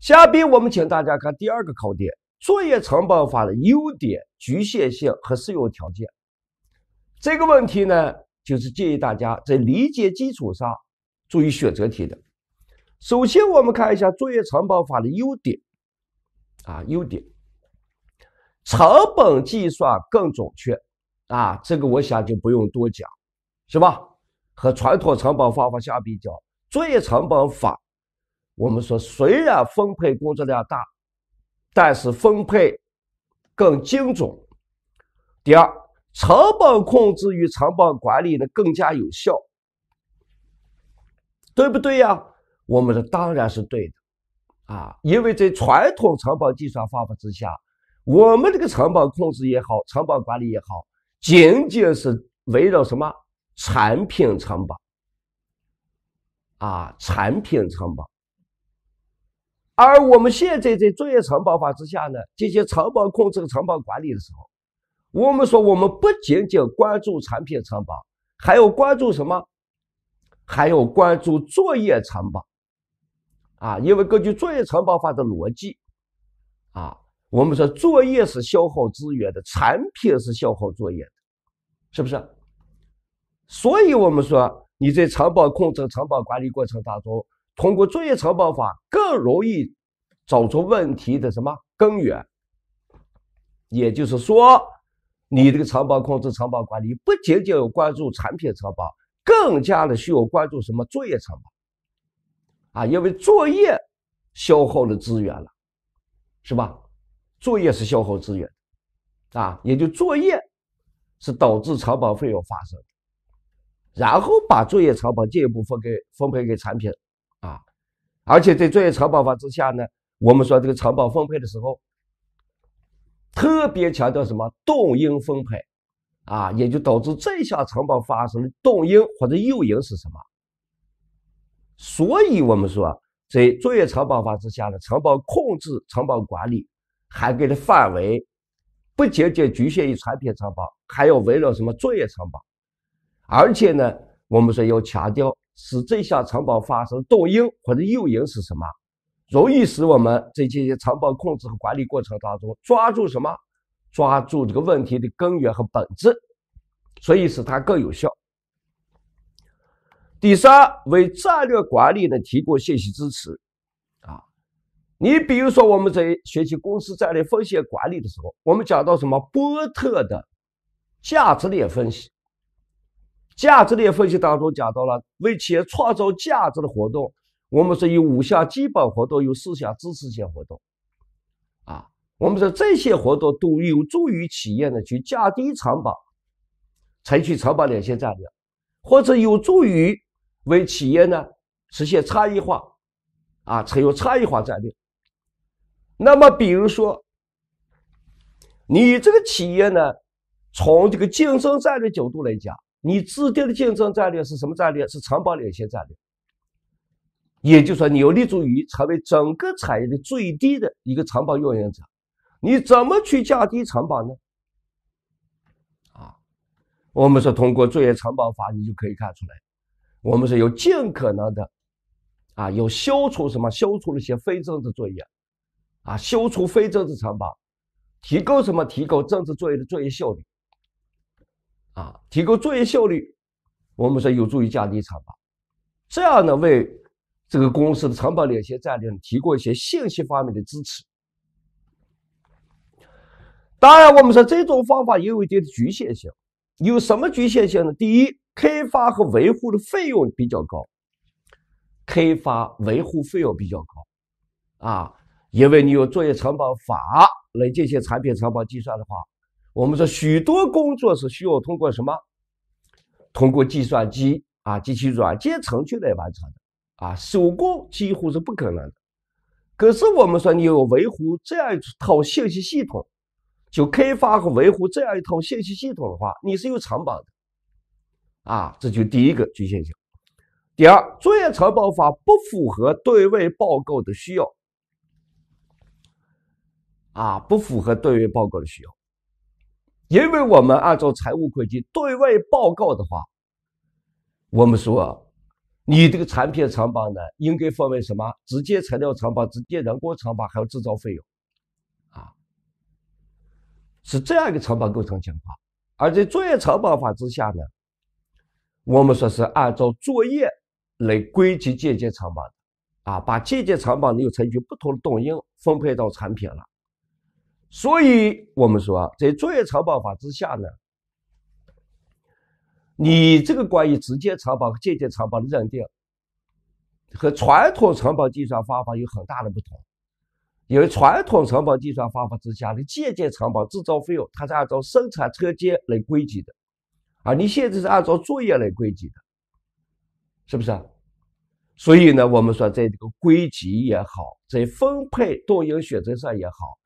下边我们请大家看第二个考点：作业成本法的优点、局限性和适用条件。这个问题呢，就是建议大家在理解基础上注意选择题的。首先，我们看一下作业成本法的优点啊，优点成本计算更准确啊，这个我想就不用多讲，是吧？和传统成本方法相比较，作业成本法。我们说，虽然分配工作量大，但是分配更精准。第二，成本控制与成本管理呢更加有效，对不对呀？我们的当然是对的啊，因为在传统成本计算方法之下，我们这个成本控制也好，成本管理也好，仅仅是围绕什么产品成本啊，产品成本。而我们现在在作业承包法之下呢，进行承包控制、和承包管理的时候，我们说我们不仅仅关注产品成本，还要关注什么？还要关注作业成本。啊，因为根据作业承包法的逻辑，啊，我们说作业是消耗资源的，产品是消耗作业的，是不是？所以我们说你在承包控制、承包管理过程当中。通过作业承包法更容易找出问题的什么根源？也就是说，你这个承包控制、承包管理不仅仅要关注产品承包，更加的需要关注什么作业承包。啊？因为作业消耗了资源了，是吧？作业是消耗资源啊，也就作业是导致成本费用发生，然后把作业成本进一步分给分配给产品。啊，而且在作业承包法之下呢，我们说这个承包分配的时候，特别强调什么动因分配，啊，也就导致这项承包发生的动因或者诱因是什么？所以我们说，在作业承包法之下的承包控制、承包管理涵盖的范围，不仅仅局限于产品承包，还要围绕什么作业承包，而且呢，我们说要强调。使这项成本发生动因或者诱因是什么？容易使我们在进行成本控制和管理过程当中抓住什么？抓住这个问题的根源和本质，所以使它更有效。第三，为战略管理呢提供信息支持啊。你比如说，我们在学习公司战略风险管理的时候，我们讲到什么波特的价值链分析。价值链分析当中讲到了为企业创造价值的活动，我们是有五项基本活动，有四项支持性活动。啊，我们说这些活动都有助于企业呢去降低成本，采取成本领先战略，或者有助于为企业呢实现差异化，啊，采用差异化战略。那么，比如说，你这个企业呢，从这个竞争战略角度来讲。你制定的竞争战略是什么战略？是长本领先战略。也就是说，你有立足于成为整个产业的最低的一个长本运营者。你怎么去降低成本呢？啊，我们说通过作业成本法，你就可以看出来。我们是有尽可能的，啊，有消除什么？消除了一些非政治作业，啊，消除非政治成本，提高什么？提高政治作业的作业效率。啊，提高作业效率，我们说有助于降低成本，这样呢为这个公司的成本领先战略提供一些信息方面的支持。当然，我们说这种方法也有一定的局限性，有什么局限性呢？第一，开发和维护的费用比较高，开发维护费用比较高啊，因为你用作业成本法来进行产品成本计算的话。我们说许多工作是需要通过什么？通过计算机啊，及其软件程序来完成的啊，手工几乎是不可能的。可是我们说你要维护这样一套信息系统，就开发和维护这样一套信息系统的话，你是有成本的啊，这就第一个局限性。第二，作业承包法不符合对外报告的需要啊，不符合对外报告的需要。因为我们按照财务会计对外报告的话，我们说，你这个产品成本呢，应该分为什么？直接材料成本、直接人工成本，还有制造费用，啊，是这样一个成本构成情况。而在作业成本法之下呢，我们说是按照作业来归集间接成本，啊，把间接成本呢又采取不同的动因分配到产品了。所以，我们说啊，在作业成本法之下呢，你这个关于直接成本和间接成本的认定，和传统成本计算方法有很大的不同。因为传统成本计算方法之下，的间接成本制造费用它是按照生产车间来归集的，啊，你现在是按照作业来归集的，是不是啊？所以呢，我们说在这个归集也好，在分配动因选择上也好。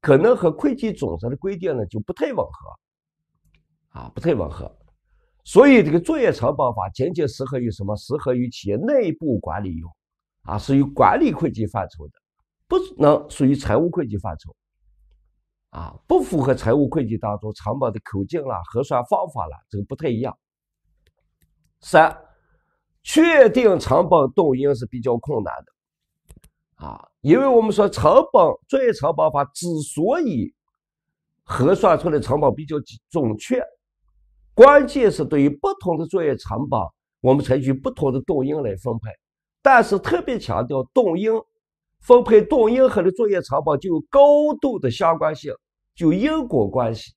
可能和会计准则的规定呢就不太吻合，啊，不太吻合，所以这个作业成本法仅仅适合于什么？适合于企业内部管理用，啊，属于管理会计范畴的，不能属于财务会计范畴，啊，不符合财务会计当中成本的口径啦、核算方法啦，这个不太一样。三，确定成本动因是比较困难的，啊。因为我们说成本作业成本法之所以核算出来成本比较准确，关键是对于不同的作业成本，我们采取不同的动因来分配。但是特别强调，动因分配动因和的作业成本就有高度的相关性，就因果关系。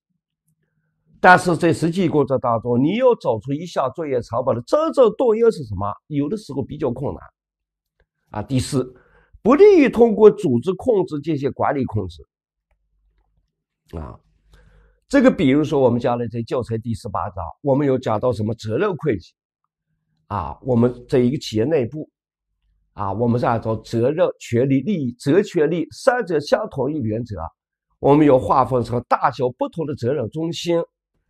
但是在实际工作当中，你要找出一项作业成本的真正动因是什么，有的时候比较困难。啊，第四。不利于通过组织控制进行管理控制啊！这个比如说，我们将来在教材第十八章，我们有讲到什么责任会计啊？我们在一个企业内部啊，我们是按照责任、权利、利益、责权利三者相统一原则，我们要划分成大小不同的责任中心，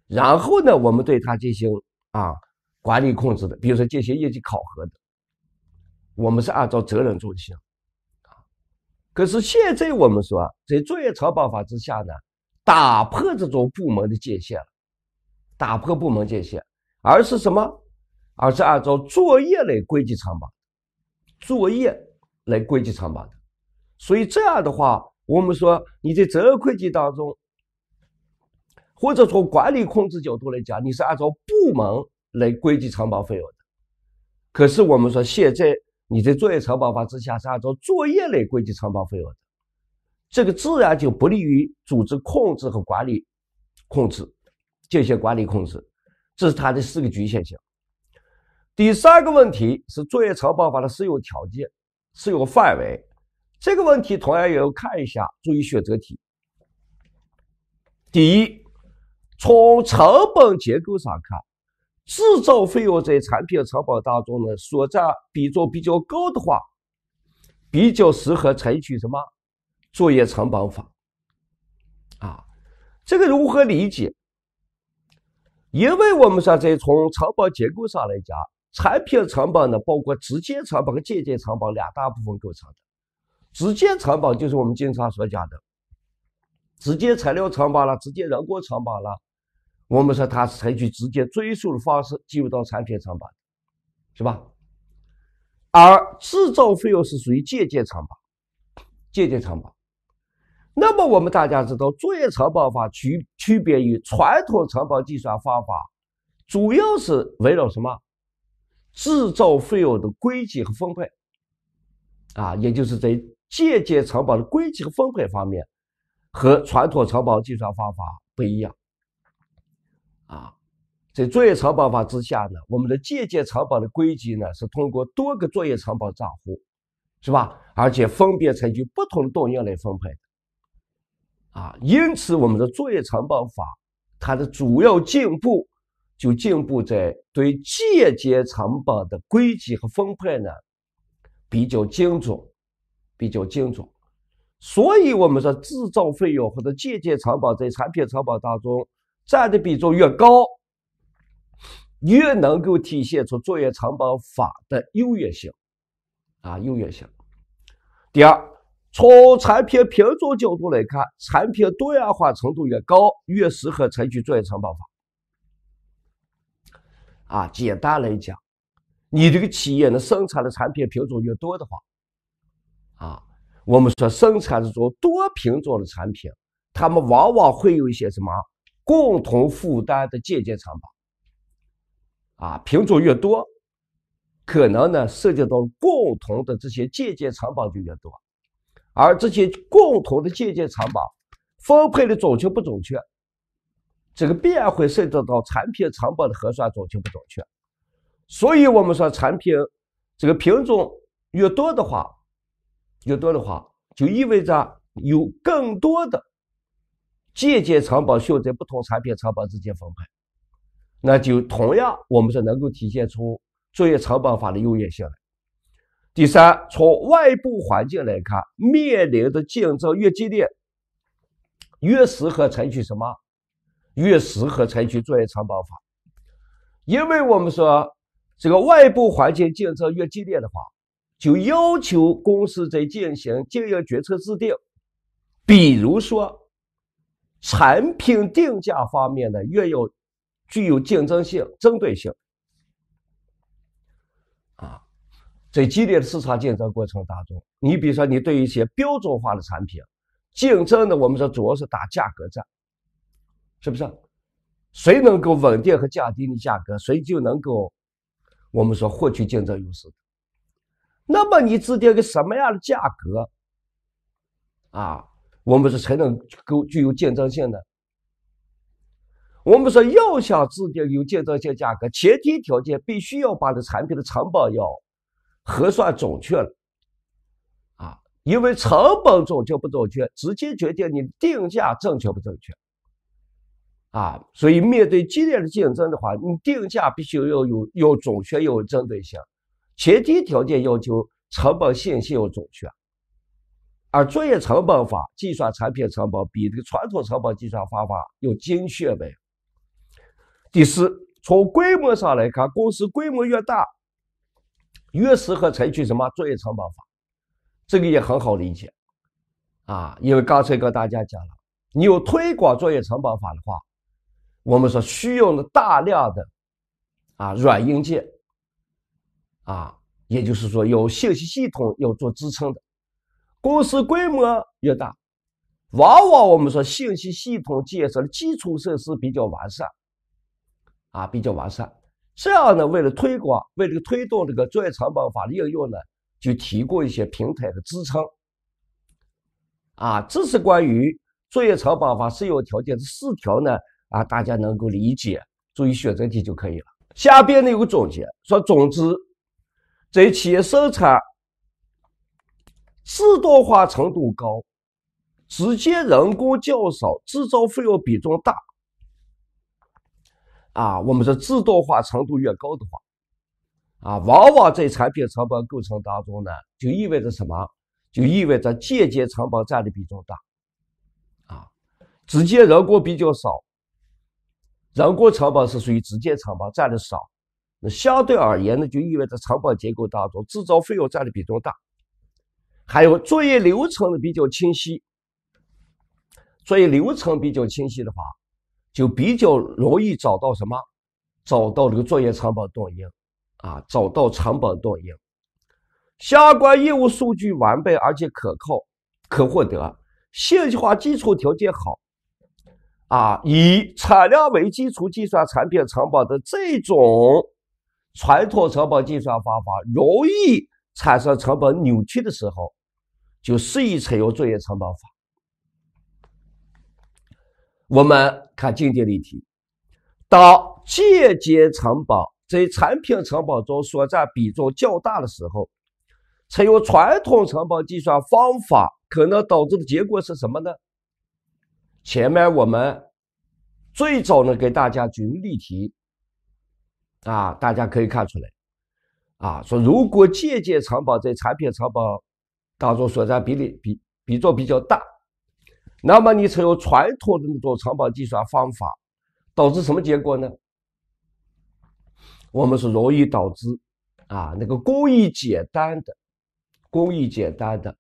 然后呢，我们对它进行啊管理控制的，比如说进行业绩考核的，我们是按照责任中心。可是现在我们说，在作业承包法之下呢，打破这种部门的界限，打破部门界限，而是什么？而是按照作业来归集承包，作业来归集承包的。所以这样的话，我们说你在责任会计当中，或者从管理控制角度来讲，你是按照部门来归集承包费用的。可是我们说现在。你在作业承包法之下是按照作业类归集承包费用，的，这个自然就不利于组织控制和管理控制进行管理控制，这是它的四个局限性。第三个问题是作业承包法的适用条件、适用范围，这个问题同样也要看一下，注意选择题。第一，从成本结构上看。制造费用在产品成本当中呢，所占比重比较高的话，比较适合采取什么作业成本法啊？这个如何理解？因为我们说，在从成本结构上来讲，产品成本呢，包括直接成本和间接成本两大部分构成。直接成本就是我们经常所讲的直接材料成本了，直接人工成本了。我们说，他采取直接追溯的方式进入到产品成本，是吧？而制造费用是属于间接成本，间接成本。那么，我们大家知道，作业成本法区区别于传统成本计算方法，主要是围绕什么？制造费用的归集和分配，啊，也就是在间接成本的归集和分配方面和传统成本计算方法不一样。啊，在作业成本法之下呢，我们的间接成本的归集呢是通过多个作业成本账户，是吧？而且分别采取不同的动因来分配。啊，因此我们的作业成本法它的主要进步就进步在对间接成本的归集和分配呢比较精准，比较精准。所以，我们说制造费用或者间接成本在产品成本当中。占的比重越高，越能够体现出作业成本法的优越性，啊，优越性。第二，从产品品种角度来看，产品多样化程度越高，越适合采取作业成本法。啊，简单来讲，你这个企业呢，生产的产品品种越多的话，啊，我们说生产这种多品种的产品，他们往往会有一些什么？共同负担的间接成本，啊，品种越多，可能呢涉及到共同的这些间接成本就越多，而这些共同的间接成本分配的准确不准确，这个必然会涉及到产品成本的核算准确不准确，所以我们说产品这个品种越多的话，越多的话，就意味着有更多的。间接成本要在不同产品成本之间分配，那就同样我们是能够体现出作业成本法的优越性来。第三，从外部环境来看，面临的竞争越激烈，越适合采取什么？越适合采取作业成本法。因为我们说，这个外部环境竞争越激烈的话，就要求公司在进行经营决策制定，比如说。产品定价方面呢，越有具有竞争性、针对性啊，在激烈的市场竞争过程当中，你比如说，你对一些标准化的产品，竞争呢，我们说主要是打价格战，是不是？谁能够稳定和降低你价格，谁就能够我们说获取竞争优势。那么你制定个什么样的价格啊？我们是才能够具有竞争性的。我们说要想制定有竞争性价格，前提条件必须要把这产品的成本要核算准确了，啊，因为成本准确不准确，直接决定你定价正确不正确，啊，所以面对激烈的竞争的话，你定价必须要有要准确，要有针对性，前提条件要求成本信息要准确。而作业成本法计算产品成本比这个传统成本计算方法要精确呗。第四，从规模上来看，公司规模越大，越适合采取什么作业成本法，这个也很好理解啊，因为刚才跟大家讲了，你有推广作业成本法的话，我们说需要了大量的啊软硬件啊，也就是说有信息系统要做支撑的。公司规模越大，往往我们说信息系统建设的基础设施比较完善，啊，比较完善。这样呢，为了推广，为了推动这个作业成本法的应用呢，就提供一些平台和支撑。啊，这是关于作业成本法适用条件这四条呢，啊，大家能够理解，注意选择题就可以了。下边呢有个总结，说总之，在企业生产。自动化程度高，直接人工较少，制造费用比重大。啊，我们说自动化程度越高的话，啊，往往在产品成本构成当中呢，就意味着什么？就意味着间接成本占的比重大。啊，直接人工比较少，人工成本是属于直接成本占的少，那相对而言呢，就意味着成本结构当中制造费用占的比重大。还有作业流程的比较清晰，作业流程比较清晰的话，就比较容易找到什么？找到这个作业成本对应，啊，找到成本对应，相关业务数据完备而且可靠，可获得信息化基础条件好，啊，以产量为基础计算产品成本的这种传统成本计算方法容易。产生成本扭曲的时候，就适宜采用作业成本法。我们看经典例题：当间接成本在产品成本中所占比重较大的时候，采用传统成本计算方法可能导致的结果是什么呢？前面我们最早呢给大家举例题，啊，大家可以看出来。啊，说如果间接成本在产品成本当中所占比例比比重比较大，那么你采用传统的那种成本计算方法，导致什么结果呢？我们是容易导致啊，那个工艺简单的、工艺简单的、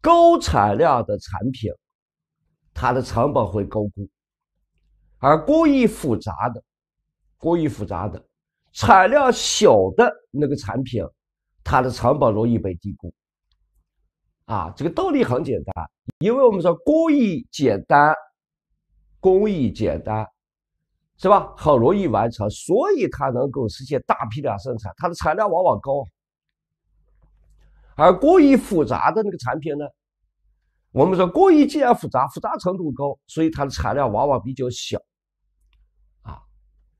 高产量的产品，它的成本会高估，而工艺复杂的、工艺复杂的。产量小的那个产品，它的成本容易被低估。啊，这个道理很简单，因为我们说工艺简单，工艺简单，是吧？很容易完成，所以它能够实现大批量生产，它的产量往往高。而工艺复杂的那个产品呢，我们说工艺既然复杂，复杂程度高，所以它的产量往往比较小。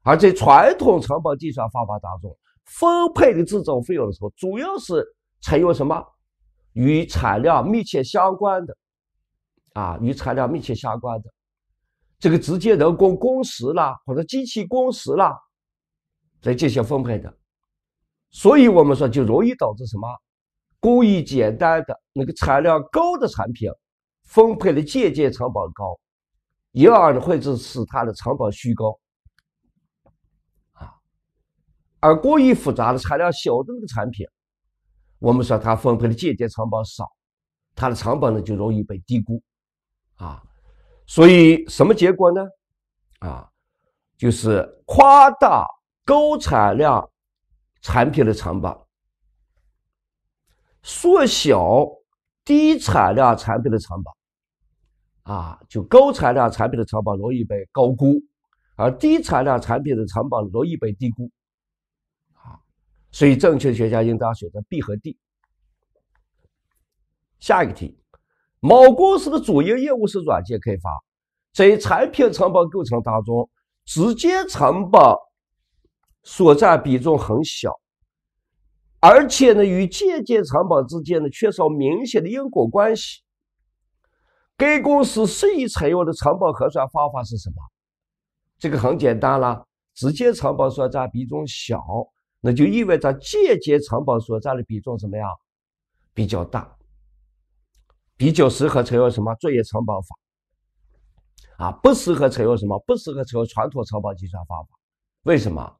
而在传统成本计算方法当中，分配的制造费用的时候，主要是采用什么？与产量密切相关的，啊，与产量密切相关的这个直接人工工时啦，或者机器工时啦，来进行分配的。所以，我们说就容易导致什么？工艺简单的那个产量高的产品，分配的间接成本高，因而呢会致使它的成本虚高。而过于复杂的产量小的那个产品，我们说它分配的间接成本少，它的成本呢就容易被低估，啊，所以什么结果呢？啊，就是夸大高产量产品的成本，缩小低产量产品的成本，啊，就高产量产品的成本容易被高估，而低产量产品的成本容易被低估。所以，正确选项应当选择 B 和 D。下一个题：某公司的主营业务是软件开发，在产品成本构成当中，直接成本所占比重很小，而且呢，与间接成本之间呢，缺少明显的因果关系。该公司适宜采用的成本核算方法是什么？这个很简单了，直接成本所占比重小。那就意味着间接成本所占的比重怎么样？比较大，比较适合采用什么作业成本法？啊，不适合采用什么？不适合采用传统成本计算方法。为什么？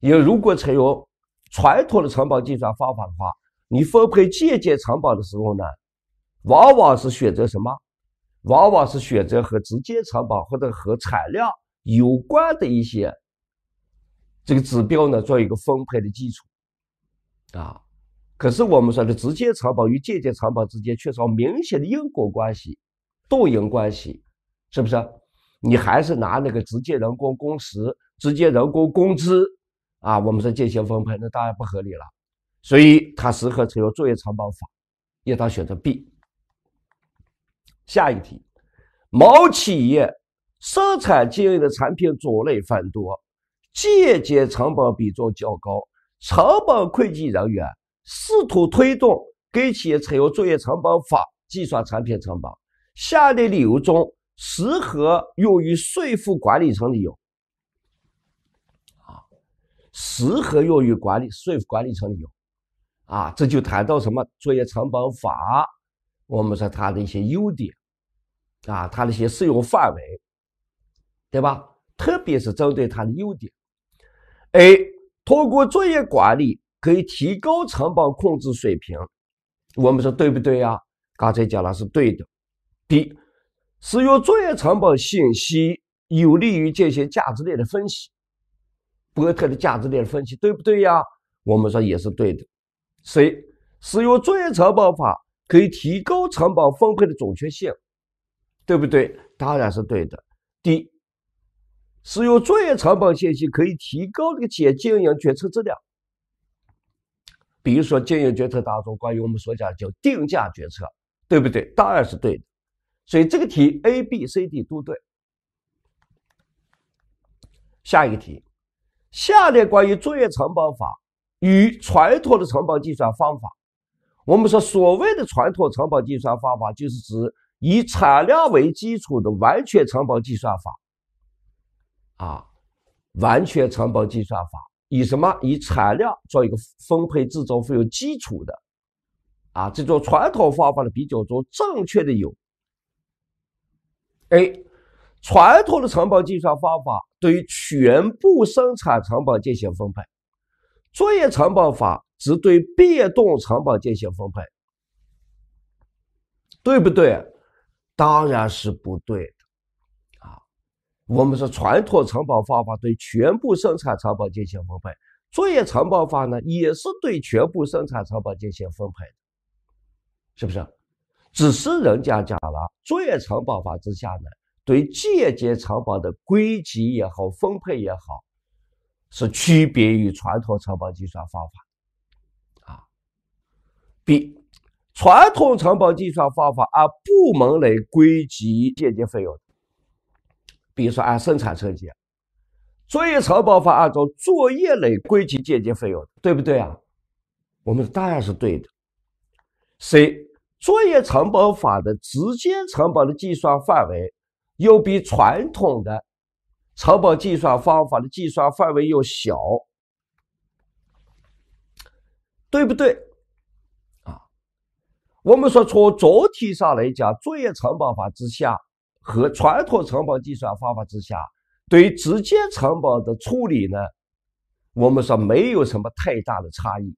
因为如果采用传统的成本计算方法的话，你分配间接成本的时候呢，往往是选择什么？往往是选择和直接成本或者和产量有关的一些。这个指标呢，做一个分配的基础，啊，可是我们说的直接成本与间接成本之间缺少明显的因果关系、对应关系，是不是？你还是拿那个直接人工工时、直接人工工资啊，我们说进行分配，那当然不合理了。所以它适合采用作业成本法，应当选择 B。下一题，某企业生产经营的产品种类繁多。间接成本比重较高，成本会计人员试图推动该企业采用作业成本法计算产品成本。下列理由中适合用于说服管理层理由，啊，适合用于管理说服管理层理由，啊，这就谈到什么作业成本法，我们说它的一些优点，啊，它的一些适用范围，对吧？特别是针对它的优点。A 通过作业管理可以提高成本控制水平，我们说对不对呀？刚才讲了是对的。B 使用作业成本信息有利于进行价值链的分析，波特的价值链分析对不对呀？我们说也是对的。C 使用作业成本法可以提高成本分配的准确性，对不对？当然是对的。D。使用作业成本信息可以提高这个企业经营决策质量。比如说，经营决策当中，关于我们所讲叫定价决策，对不对？当然是对的。所以这个题 A、B、C、D 都对。下一个题，下列关于作业成本法与传统的成本计算方法，我们说所谓的传统成本计算方法，就是指以产量为基础的完全成本计算法。啊，完全成本计算法以什么以产量做一个分配制造费用基础的，啊，这种传统方法的比较中正确的有，A 传统的成本计算方法对于全部生产成本进行分配，作业成本法只对变动成本进行分配，对不对？当然是不对。我们说传统成本方法对全部生产成本进行分配，作业成本法呢也是对全部生产成本进行分配，是不是？只是人家讲了作业成本法之下呢，对间接成本的归集也好、分配也好，是区别于传统成本计算方法啊。B，传统成本计算方法按部门来归集间接费用。比如说，按生产车间，作业承包法按照作业类归集间接费用，对不对啊？我们当然是对的。C 作业成本法的直接成本的计算范围又比传统的成本计算方法的计算范围又小，对不对啊？我们说从总体上来讲，作业成本法之下。和传统成本计算方法之下，对于直接成本的处理呢，我们说没有什么太大的差异，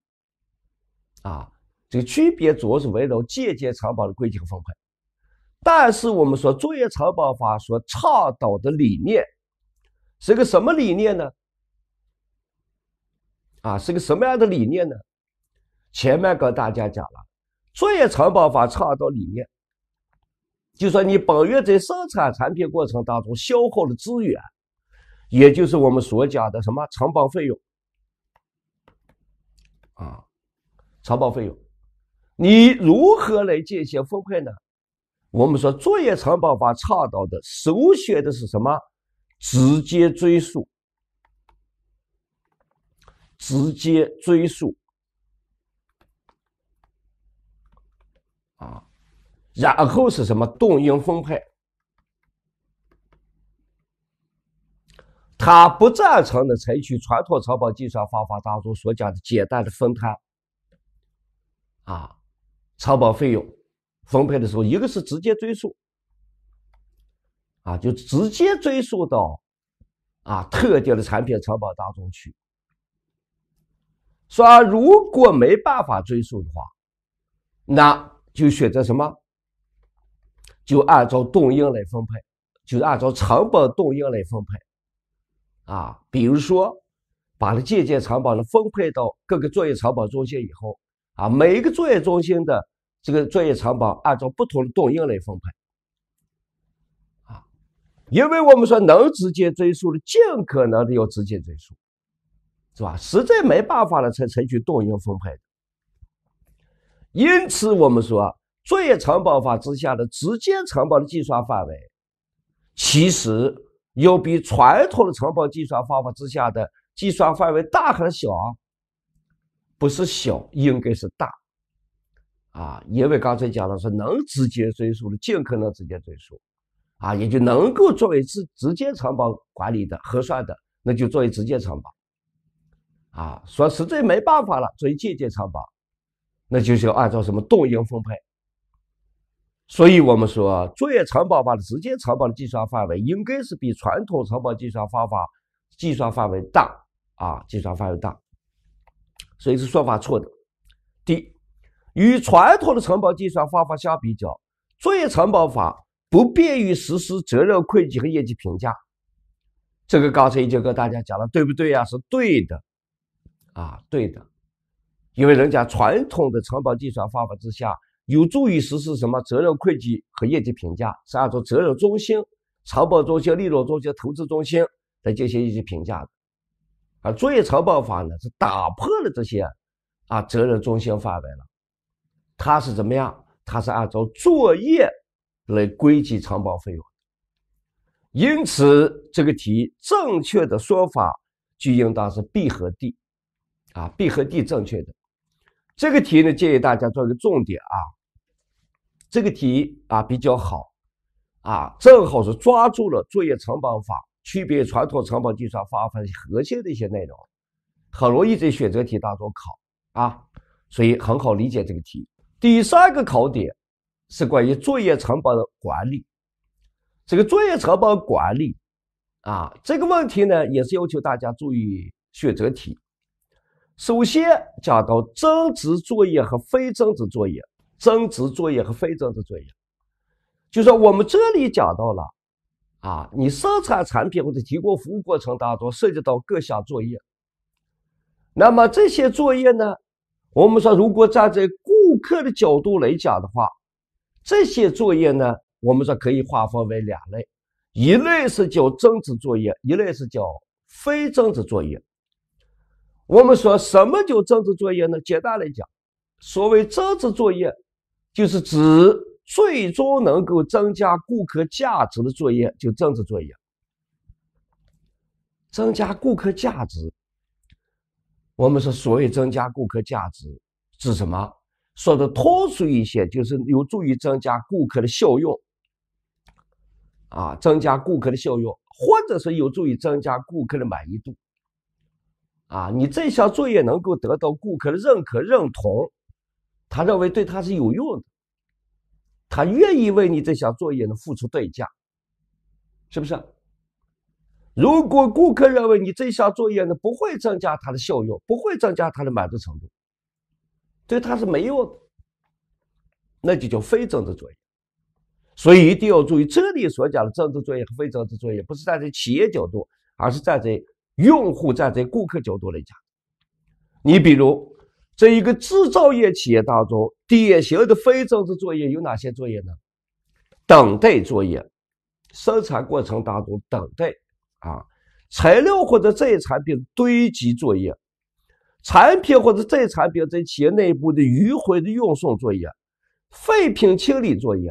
啊，这个区别主要是围绕间接成本的规定和分配。但是我们说作业成本法所倡导的理念，是个什么理念呢？啊，是个什么样的理念呢？前面跟大家讲了作业成本法倡导理念。就说你本月在生产产品过程当中消耗了资源，也就是我们所讲的什么成本费用啊，成本费用，你如何来进行分配呢？我们说作业成本法倡导的首选的是什么？直接追溯，直接追溯啊。然后是什么动因分派？他不赞成的采取传统成本计算方法当中所讲的简单的分摊啊，成本费用分配的时候，一个是直接追溯啊，就直接追溯到啊特定的产品成本当中去。说如果没办法追溯的话，那就选择什么？就按照动因来分配，就是按照成本动因来分配啊。比如说，把它间接成本的分配到各个作业成本中心以后，啊，每一个作业中心的这个作业成本按照不同的动因来分配啊。因为我们说能直接追溯的，尽可能的要直接追溯，是吧？实在没办法了，才采取动因分配。因此，我们说。作业成本法之下的直接成本的计算范围，其实有比传统的成本计算方法之下的计算范围大还是小不是小，应该是大，啊，因为刚才讲了说能直接追溯的，尽可能直接追溯，啊，也就能够作为直直接成本管理的核算的，那就作为直接成本，啊，说实在没办法了，作为间接成本，那就是要按照什么动因分配。所以，我们说作业承包法的直接承包的计算范围应该是比传统承包计算方法计算范围大啊，计算范围大。所以是说法错的。第一，与传统的承包计算方法相比较，作业承包法不便于实施责任会计和业绩评价。这个刚才已经跟大家讲了，对不对呀？是对的啊，对的。因为人家传统的成本计算方法之下。有助于实施什么责任会计和业绩评价，是按照责任中心、成本中心、利润中心、投资中心来进行业绩评价的。而作业承包法呢，是打破了这些啊责任中心范围了，它是怎么样？它是按照作业来归集承包费用。因此，这个题正确的说法就应当是 B 和 D 啊，B 和 D 正确的。这个题呢，建议大家作为重点啊。这个题啊比较好，啊正好是抓住了作业成本法区别传统成本计算方法核心的一些内容，很容易在选择题当中考啊，所以很好理解这个题。第三个考点是关于作业成本管理，这个作业成本管理啊这个问题呢也是要求大家注意选择题。首先讲到增值作业和非增值作业。增值作业和非增值作业，就说我们这里讲到了，啊，你生产产品或者提供服务过程当中涉及到各项作业，那么这些作业呢，我们说如果站在顾客的角度来讲的话，这些作业呢，我们说可以划分为两类，一类是叫增值作业，一类是叫非增值作业。我们说什么叫增值作业呢？简单来讲，所谓增值作业。就是指最终能够增加顾客价值的作业，就增值作业。增加顾客价值，我们说所谓增加顾客价值，指什么？说的通俗一些，就是有助于增加顾客的效用，啊，增加顾客的效用，或者是有助于增加顾客的满意度，啊，你这项作业能够得到顾客的认可、认同。他认为对他是有用的，他愿意为你这项作业呢付出代价，是不是？如果顾客认为你这项作业呢不会增加他的效用，不会增加他的满足程度，对他是没用的，那就叫非增值作业。所以一定要注意，这里所讲的增值作业和非增值作业，不是站在企业角度，而是站在用户、站在顾客角度来讲。你比如。在一个制造业企业当中，典型的非政治作业有哪些作业呢？等待作业，生产过程当中等待啊，材料或者这一产品堆积作业，产品或者这一产品在企业内部的迂回的运送作业，废品清理作业，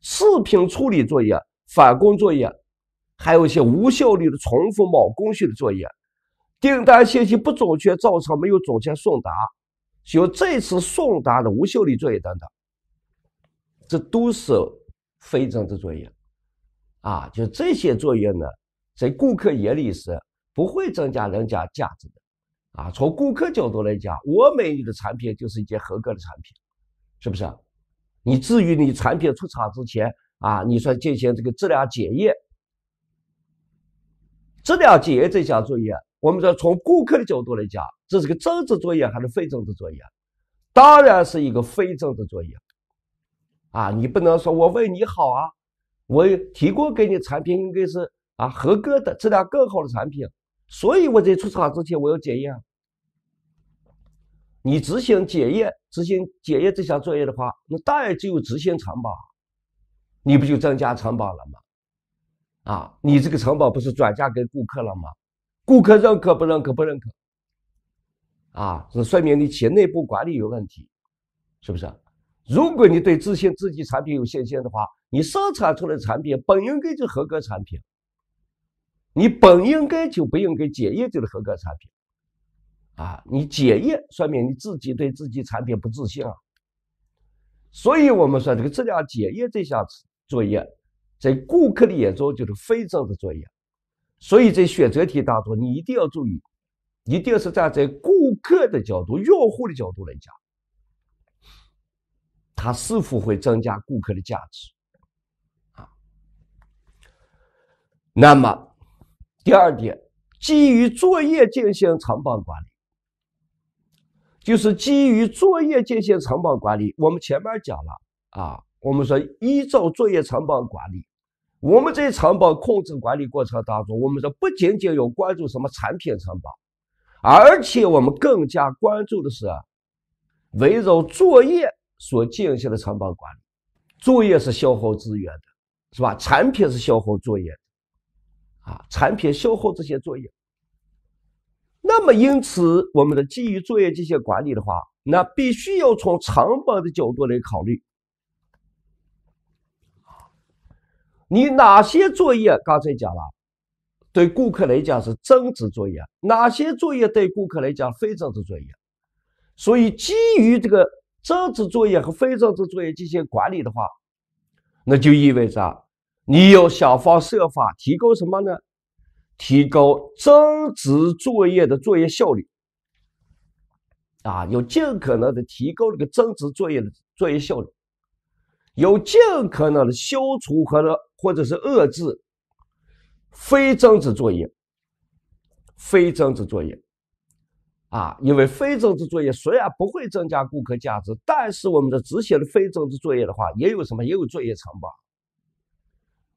次品处理作业，返工作业，还有一些无效率的重复某工序的作业，订单信息不准确造成没有准确送达。就这次送达的无修理作业等等，这都是非增值作业，啊，就这些作业呢，在顾客眼里是不会增加人家价值的，啊，从顾客角度来讲，我买你的产品就是一件合格的产品，是不是？你至于你产品出厂之前啊，你说进行这个质量检验，质量检验这项作业。我们说，从顾客的角度来讲，这是个增值作业还是非增值作业？当然是一个非增值作业啊！你不能说我为你好啊，我提供给你产品应该是啊合格的质量更好的产品，所以我在出厂之前我要检验。你执行检验、执行检验这项作业的话，那当然就有执行成本，你不就增加成本了吗？啊，你这个成本不是转嫁给顾客了吗？顾客认可不认可不认可，啊，这说明你企业内部管理有问题，是不是？如果你对自信自己产品有信心的话，你生产出来产品本应该就合格产品，你本应该就不应该检验就是合格产品，啊，你检验说明你自己对自己产品不自信啊。所以我们说这个质量检验这项作业，在顾客的眼中就是非正的作业。所以在选择题当中，你一定要注意，一定是站在顾客的角度、用户的角度来讲，它是否会增加顾客的价值啊？那么第二点，基于作业进行成本管理，就是基于作业进行成本管理。我们前面讲了啊，我们说依照作业成本管理。我们在成本控制管理过程当中，我们说不仅仅有关注什么产品成本，而且我们更加关注的是围绕作业所进行的成本管理。作业是消耗资源的，是吧？产品是消耗作业，啊，产品消耗这些作业。那么，因此我们的基于作业进行管理的话，那必须要从成本的角度来考虑。你哪些作业刚才讲了，对顾客来讲是增值作业，哪些作业对顾客来讲非增值作业？所以基于这个增值作业和非增值作业进行管理的话，那就意味着你要想方设法提高什么呢？提高增值作业的作业效率啊，要尽可能的提高这个增值作业的作业效率。有尽可能的消除和或者是遏制非增值作业。非增值作业，啊，因为非增值作业虽然不会增加顾客价值，但是我们的执行的非增值作业的话，也有什么也有作业成本。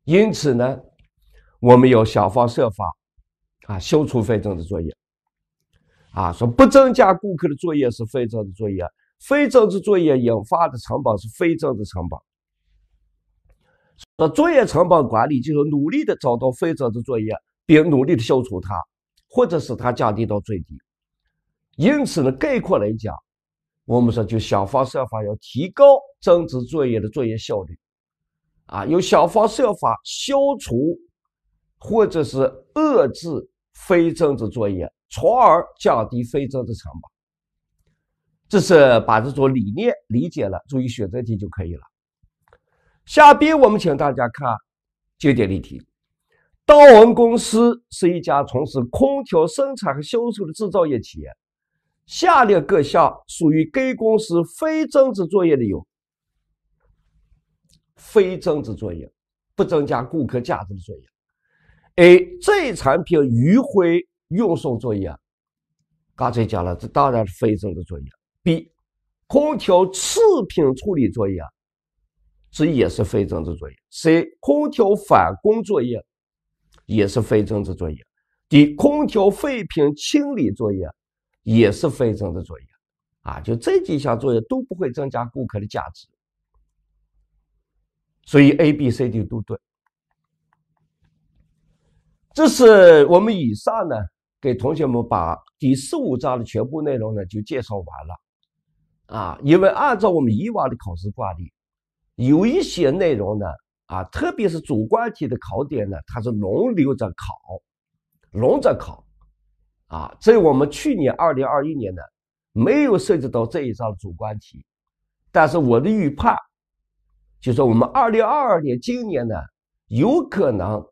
因此呢，我们要想方设法啊，消除非增值作业。啊，说不增加顾客的作业是非增值作业。非政治作业引发的成本是非政治成本。那作业成本管理就是努力的找到非政治作业，并努力的消除它，或者使它降低到最低。因此呢，概括来讲，我们说就想方设法要提高政治作业的作业效率，啊，要想方设法消除或者是遏制非政治作业，从而降低非政治成本。这是把这种理念理解了，注意选择题就可以了。下边我们请大家看经典例题。道文公司是一家从事空调生产和销售的制造业企业。下列各项属于该公司非增值作业的有？非增值作业不增加顾客价值的作业。A 这产品余回运送作业，刚才讲了，这当然是非增值作业。B. 空调次品处理作业，这也是非增值作业；C. 空调返工作业也是非增值作业；D. 空调废品清理作业也是非增值作业。啊，就这几项作业都不会增加顾客的价值，所以 A、B、C、D 都对。这是我们以上呢给同学们把第十五章的全部内容呢就介绍完了。啊，因为按照我们以往的考试惯例，有一些内容呢，啊，特别是主观题的考点呢，它是轮流着考，轮着考。啊，在我们去年二零二一年呢，没有涉及到这一章主观题，但是我的预判，就是我们二零二二年今年呢，有可能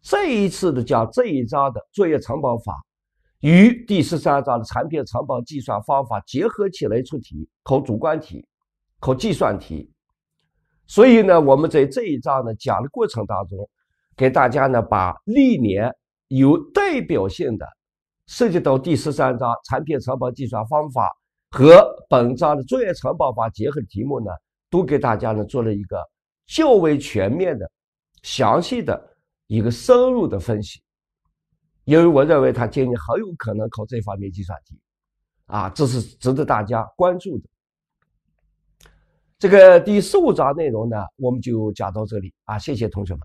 这一次的讲这一章的作业承包法。与第十三章的产品成本计算方法结合起来出题，考主观题，考计算题。所以呢，我们在这一章呢讲的过程当中，给大家呢把历年有代表性的涉及到第十三章产品成本计算方法和本章的作业成本法结合的题目呢，都给大家呢做了一个较为全面的、详细的一个深入的分析。因为我认为他今年很有可能考这方面计算机，啊，这是值得大家关注的。这个第十五章内容呢，我们就讲到这里啊，谢谢同学们。